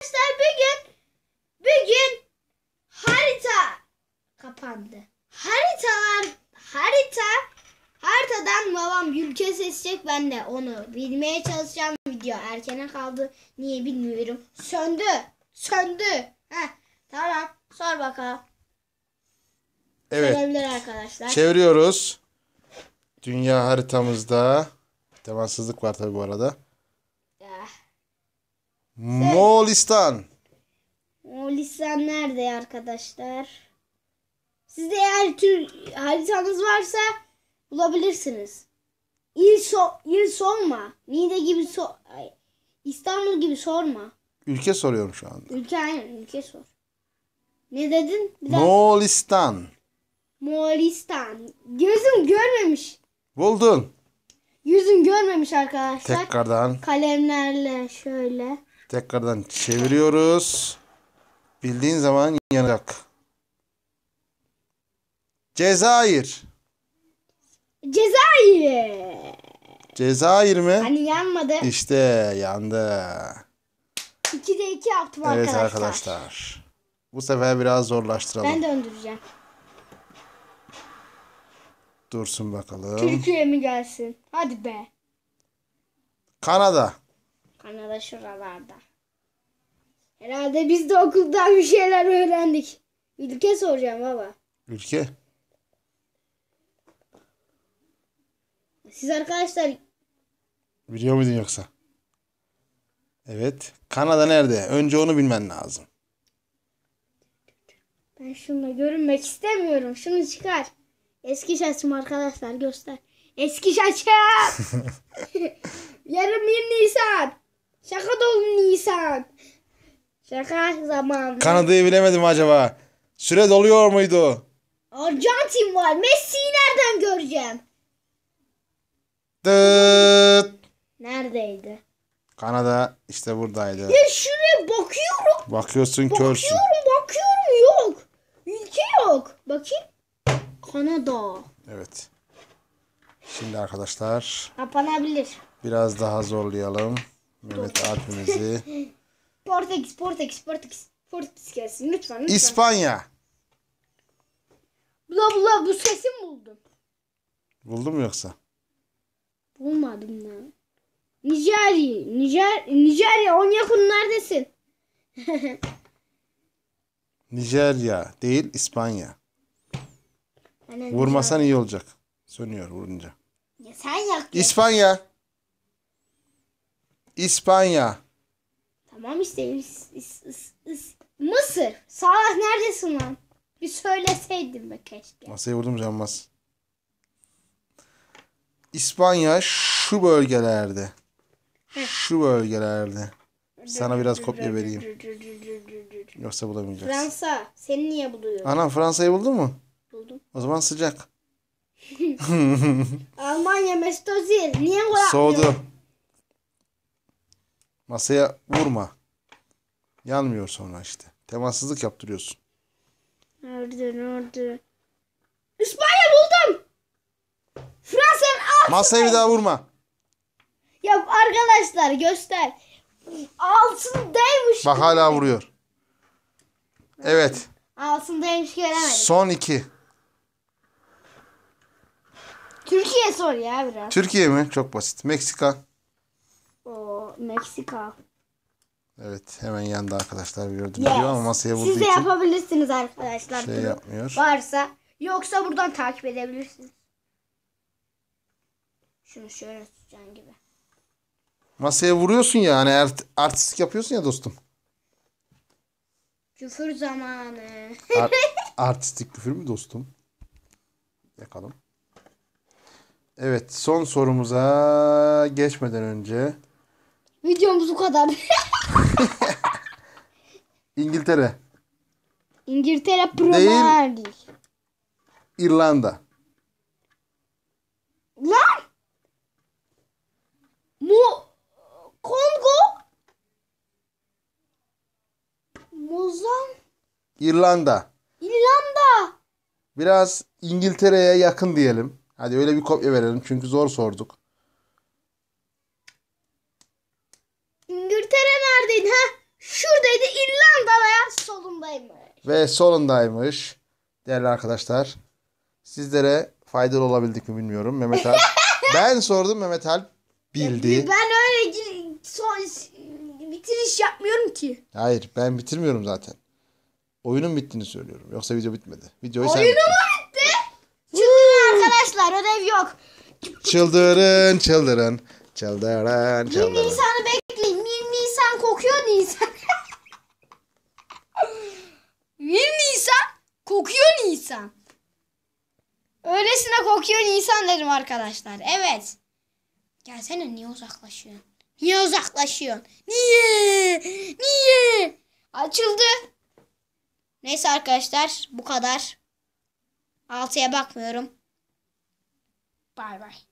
Arkadaşlar bugün bugün harita kapandı. Haritalar harita haritadan babam ülke seçecek ben de onu bilmeye çalışacağım video erkene kaldı niye bilmiyorum. Söndü. Söndü. Heh, tamam sor bakalım. Evet. Sorabilir arkadaşlar. Çeviriyoruz. Dünya haritamızda temassızlık var tabi bu arada. Şey- Moğolistan. Moğolistan nerede arkadaşlar? Sizde eğer tür haritanız varsa bulabilirsiniz. İl, so il sorma. Nide gibi so İstanbul gibi sorma. Ülke soruyorum şu anda. Ülke aynen ülke sor. Ne dedin? Bir daha- Moğolistan. Moğolistan. Gözüm görmemiş. Buldun. Yüzüm görmemiş arkadaşlar. Tekrardan. Kalemlerle şöyle. Tekrardan çeviriyoruz. Bildiğin zaman yanacak. Cezayir. Cezayir. Cezayir mi? Hani yanmadı. İşte yandı. 2'de 2 yaptım evet, arkadaşlar. Evet arkadaşlar. Bu sefer biraz zorlaştıralım. Ben döndüreceğim. Dursun bakalım. Türkiye mi gelsin? Hadi be. Kanada. Ana şuralarda. Herhalde biz de okuldan bir şeyler öğrendik. Ülke soracağım baba. Ülke? Siz arkadaşlar... Biliyor muydun yoksa? Evet. Kanada nerede? Önce onu bilmen lazım. Ben şununla görünmek istemiyorum. Şunu çıkar. Eski saçım arkadaşlar göster. Eski saçım. Yarım 1 Nisan. Şaka dolu Nisan. Şaka zamanı. Kanada'yı bilemedim acaba. Süre doluyor muydu? Arjantin var. Messi'yi nereden göreceğim? Dıt. Neredeydi? Kanada işte buradaydı. Ya şuraya bakıyorum. Bakıyorsun körsün. Bakıyorum bakıyorum yok. Ülke yok. Bakayım. Kanada. Evet. Şimdi arkadaşlar. Kapanabilir. Biraz daha zorlayalım. Mehmet harfimizi. Portekiz, Portekiz, Portekiz. Portekiz gelsin lütfen. lütfen. İspanya. Bula bula bu sesi mi buldum? Buldun yoksa? Bulmadım ya. Nijerya, Nijer, Nijerya on Onyakun neredesin? Nijerya değil İspanya. Aynen, Vurmasan iyi olacak. Sönüyor vurunca. Ya sen yak. İspanya. İspanya. Tamam işte is, is, is, is. Mısır. Salah neredesin lan? Bir söyleseydin be keşke. Masayı vurdum canmaz. İspanya şu bölgelerde. Heh. Şu bölgelerde. Sana biraz kopya vereyim. Yoksa bulamayacaksın. Fransa. Seni niye buluyorum? Anam Fransa'yı buldun mu? Buldum. O zaman sıcak. Almanya Mesut Özil. Niye gol Soğudu. Masaya vurma. Yanmıyor sonra işte. Temassızlık yaptırıyorsun. Nerede nerede? İspanya buldum. Fransa'nın altı. Masaya bir daha vurma. Ya arkadaşlar göster. Altındaymış. Bak hala vuruyor. Evet. Altındaymış göremedim. Son iki. Türkiye sor ya biraz. Türkiye mi? Çok basit. Meksika. Meksika. Evet hemen yanında arkadaşlar gördüm. Yes. ama masaya vurduğu Siz de için yapabilirsiniz arkadaşlar. Şey yapmıyor. Varsa yoksa buradan takip edebilirsiniz. Şunu şöyle tutacağım gibi. Masaya vuruyorsun ya hani art, artistik yapıyorsun ya dostum. Küfür zamanı. Ar artistik küfür mü dostum? Yakalım. Evet son sorumuza geçmeden önce Videomuz bu kadar. İngiltere. İngiltere Premier Lig. İrlanda. Lan! Mo? Kongo Mozam İrlanda. İrlanda. Biraz İngiltere'ye yakın diyelim. Hadi öyle bir kopya verelim çünkü zor sorduk. solundaymış. Ve solundaymış. Değerli arkadaşlar. Sizlere faydalı olabildik mi bilmiyorum. Mehmet Alp. ben sordum Mehmet Alp bildi. Ben öyle son bitiriş yapmıyorum ki. Hayır ben bitirmiyorum zaten. Oyunun bittiğini söylüyorum. Yoksa video bitmedi. Videoyu sen Oyunu mu bitti? Çıldırın arkadaşlar ödev yok. Çıldırın çıldırın. Çıldırın çıldırın. Bir insanı bekleyin. Bir insan kokuyor insan. Bir Nisan kokuyor Nisan. Öylesine kokuyor Nisan dedim arkadaşlar. Evet. Gelsene niye uzaklaşıyorsun? Niye uzaklaşıyorsun? Niye? Niye? Açıldı. Neyse arkadaşlar bu kadar. Altıya bakmıyorum. Bay bay.